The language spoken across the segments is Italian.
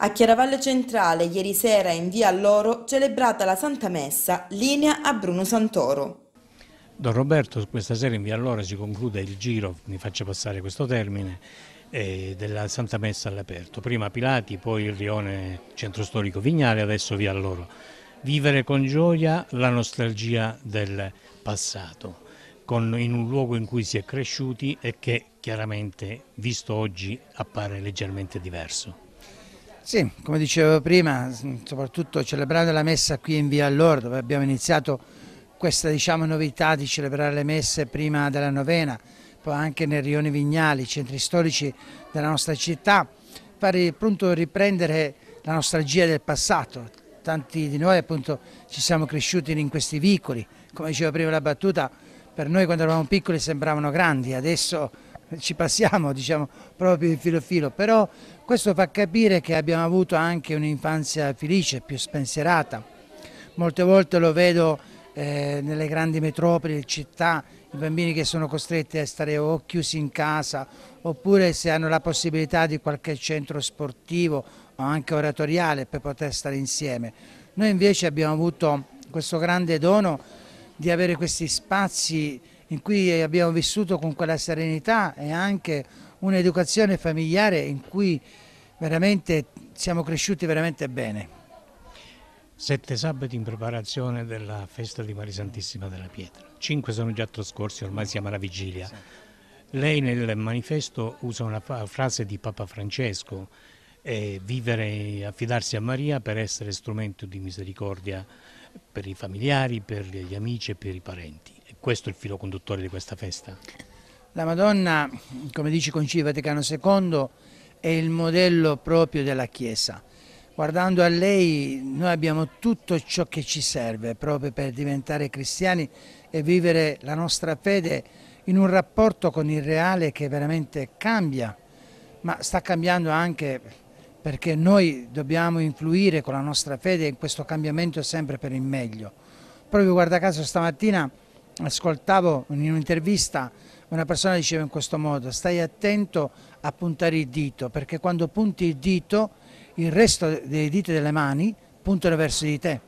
A Chiaravalle Centrale ieri sera in via Alloro, celebrata la Santa Messa, linea a Bruno Santoro. Don Roberto, questa sera in via Alloro si conclude il giro, mi faccia passare questo termine, eh, della Santa Messa all'aperto. Prima Pilati, poi il rione centro storico Vignale, adesso via Alloro. Vivere con gioia la nostalgia del passato in un luogo in cui si è cresciuti e che chiaramente visto oggi appare leggermente diverso. Sì, come dicevo prima, soprattutto celebrando la messa qui in Via Allor, dove abbiamo iniziato questa diciamo, novità di celebrare le messe prima della novena, poi anche nel Rione Vignali, centri storici della nostra città, pare appunto riprendere la nostalgia del passato. Tanti di noi appunto ci siamo cresciuti in questi vicoli, come dicevo prima la battuta, per noi quando eravamo piccoli sembravano grandi, adesso ci passiamo diciamo proprio in filo filo, però questo fa capire che abbiamo avuto anche un'infanzia felice, più spensierata. Molte volte lo vedo eh, nelle grandi metropoli, città, i bambini che sono costretti a stare o chiusi in casa oppure se hanno la possibilità di qualche centro sportivo o anche oratoriale per poter stare insieme. Noi invece abbiamo avuto questo grande dono di avere questi spazi in cui abbiamo vissuto con quella serenità e anche un'educazione familiare in cui veramente siamo cresciuti veramente bene. Sette sabati in preparazione della festa di Maria Santissima della Pietra. Cinque sono già trascorsi, ormai siamo alla vigilia. Lei nel manifesto usa una frase di Papa Francesco, eh, vivere, affidarsi a Maria per essere strumento di misericordia per i familiari, per gli amici e per i parenti. E questo è il filo conduttore di questa festa? La Madonna, come dice il Concilio Vaticano II, è il modello proprio della Chiesa. Guardando a lei noi abbiamo tutto ciò che ci serve proprio per diventare cristiani e vivere la nostra fede in un rapporto con il reale che veramente cambia, ma sta cambiando anche perché noi dobbiamo influire con la nostra fede in questo cambiamento sempre per il meglio. Proprio guarda caso stamattina ascoltavo in un'intervista una persona diceva in questo modo, stai attento a puntare il dito, perché quando punti il dito, il resto dei dita delle mani puntano verso di te.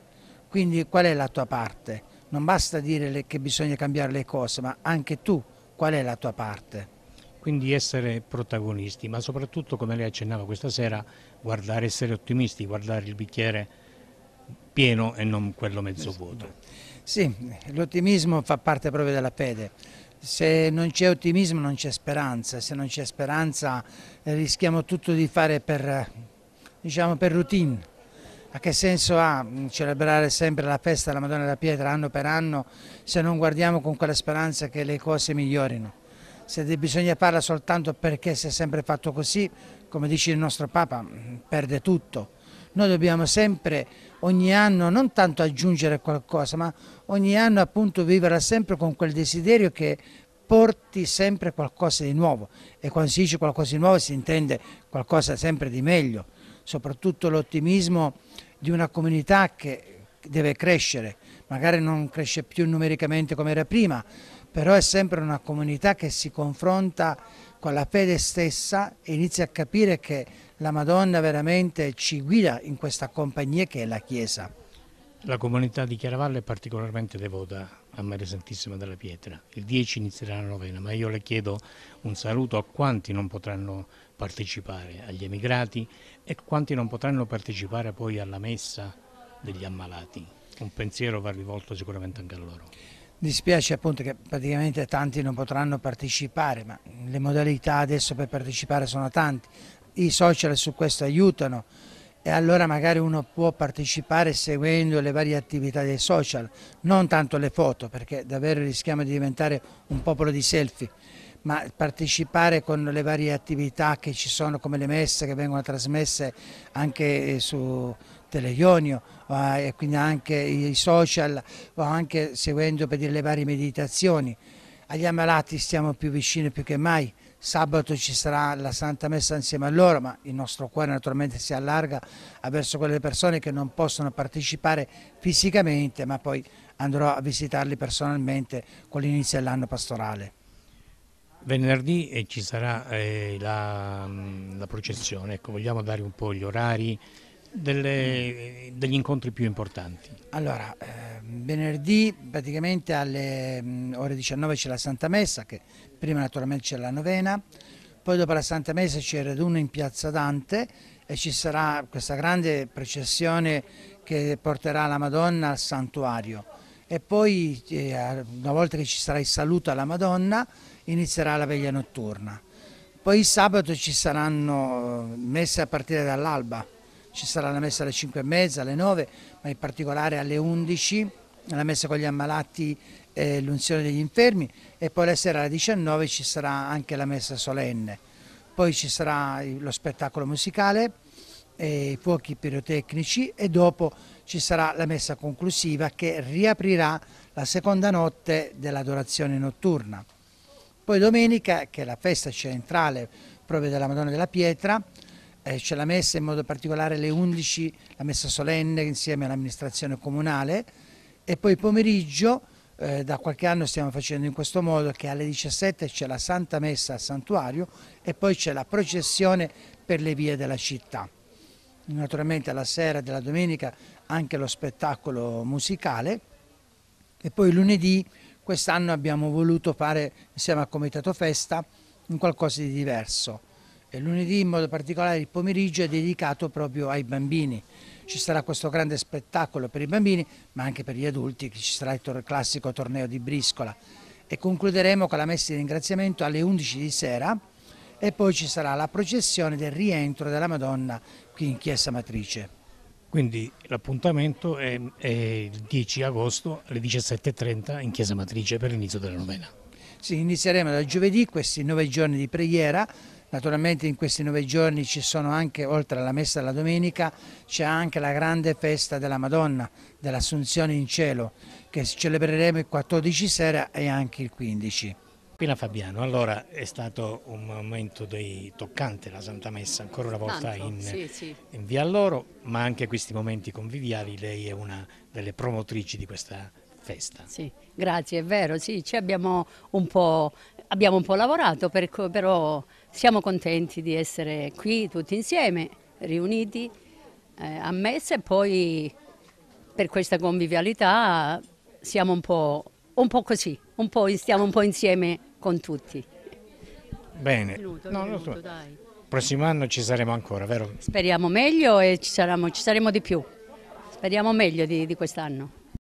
Quindi qual è la tua parte? Non basta dire che bisogna cambiare le cose, ma anche tu qual è la tua parte? Quindi essere protagonisti, ma soprattutto, come lei accennava questa sera, guardare, essere ottimisti, guardare il bicchiere pieno e non quello mezzo esatto. vuoto. Sì, l'ottimismo fa parte proprio della fede. Se non c'è ottimismo non c'è speranza, se non c'è speranza eh, rischiamo tutto di fare per, eh, diciamo, per routine. A che senso ha mm, celebrare sempre la festa della Madonna della Pietra anno per anno se non guardiamo con quella speranza che le cose migliorino? Se bisogna farla soltanto perché si è sempre fatto così, come dice il nostro Papa, mm, perde tutto. Noi dobbiamo sempre ogni anno non tanto aggiungere qualcosa, ma ogni anno appunto vivere sempre con quel desiderio che porti sempre qualcosa di nuovo e quando si dice qualcosa di nuovo si intende qualcosa sempre di meglio, soprattutto l'ottimismo di una comunità che deve crescere, magari non cresce più numericamente come era prima, però è sempre una comunità che si confronta con la fede stessa e inizia a capire che la Madonna veramente ci guida in questa compagnia che è la Chiesa. La comunità di Chiaravalle è particolarmente devota a Maria Santissima della Pietra. Il 10 inizierà la novena, ma io le chiedo un saluto a quanti non potranno partecipare, agli emigrati e quanti non potranno partecipare poi alla messa degli ammalati. Un pensiero va rivolto sicuramente anche a loro. Dispiace appunto che praticamente tanti non potranno partecipare, ma le modalità adesso per partecipare sono tante. I social su questo aiutano e allora magari uno può partecipare seguendo le varie attività dei social, non tanto le foto perché davvero rischiamo di diventare un popolo di selfie ma partecipare con le varie attività che ci sono come le messe che vengono trasmesse anche eh, su Teleionio e quindi anche i social o anche seguendo per dire, le varie meditazioni. Agli ammalati stiamo più vicini più che mai, sabato ci sarà la Santa Messa insieme a loro, ma il nostro cuore naturalmente si allarga verso quelle persone che non possono partecipare fisicamente, ma poi andrò a visitarli personalmente con l'inizio dell'anno pastorale. Venerdì ci sarà eh, la, mm, la, processione, ecco, vogliamo dare un po' gli orari delle, eh, degli incontri più importanti. Allora, eh, venerdì praticamente alle mm, ore 19 c'è la Santa Messa, che prima naturalmente c'è la novena, poi dopo la Santa Messa c'è il raduno in Piazza Dante e ci sarà questa grande processione che porterà la Madonna al santuario e poi eh, una volta che ci sarà il saluto alla Madonna inizierà la veglia notturna. Poi sabato ci saranno eh, messe a partire dall'alba, ci sarà la messa alle 5 e mezza, alle 9, ma in particolare alle 11, la messa con gli ammalati e l'unzione degli infermi e poi la sera alle 19 ci sarà anche la messa solenne. Poi ci sarà lo spettacolo musicale i fuochi pirotecnici e dopo ci sarà la messa conclusiva che riaprirà la seconda notte dell'adorazione notturna. Poi domenica, che è la festa centrale proprio della Madonna della Pietra, eh, c'è la messa in modo particolare alle 11, la messa solenne insieme all'amministrazione comunale e poi pomeriggio, eh, da qualche anno stiamo facendo in questo modo, che alle 17 c'è la Santa Messa al Santuario e poi c'è la processione per le vie della città naturalmente alla sera della domenica anche lo spettacolo musicale e poi lunedì quest'anno abbiamo voluto fare insieme al Comitato Festa un qualcosa di diverso e lunedì in modo particolare il pomeriggio è dedicato proprio ai bambini ci sarà questo grande spettacolo per i bambini ma anche per gli adulti ci sarà il tor classico torneo di briscola e concluderemo con la messa di ringraziamento alle 11 di sera e poi ci sarà la processione del rientro della Madonna qui in Chiesa Matrice. Quindi l'appuntamento è, è, il 10 agosto alle 17.30 in Chiesa Matrice per l'inizio della novena. Sì, inizieremo da giovedì questi nove giorni di preghiera. Naturalmente in questi nove giorni ci sono anche, oltre alla messa della domenica, c'è anche la grande festa della Madonna, dell'Assunzione in cielo, che celebreremo il 14 sera e anche il 15. Pina Fabiano, allora è stato un momento di toccante la Santa Messa, ancora una volta in, sì, sì. in Via Loro, ma anche questi momenti conviviali, lei è una delle promotrici di questa festa. Sì, grazie, è vero, sì, abbiamo un, abbiamo, un po', lavorato, per, però siamo contenti di essere qui tutti insieme, riuniti eh, a Messa e poi per questa convivialità siamo un po', un po così, un po', stiamo un po' insieme con tutti. Bene. Minuto, no, so. Prossimo anno ci saremo ancora, vero? Speriamo meglio e ci saremo, ci saremo di più. Speriamo meglio di, di quest'anno.